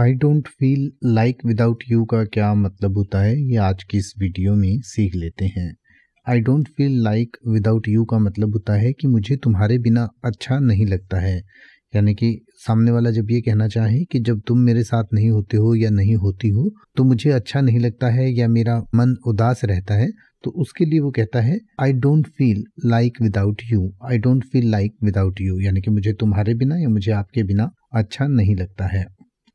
I don't feel like without you का क्या मतलब होता है ये आज की इस वीडियो में सीख लेते हैं I don't feel like without you का मतलब होता है कि मुझे तुम्हारे बिना अच्छा नहीं लगता है यानी कि सामने वाला जब ये कहना चाहे कि जब तुम मेरे साथ नहीं होते हो या नहीं होती हो तो मुझे अच्छा नहीं लगता है या मेरा मन उदास रहता है तो उसके लिए वो कहता है I don't feel like without you I don't feel like without you यानी कि मुझे तुम्हारे बिना या मुझे आपके बिना अच्छा नहीं लगता है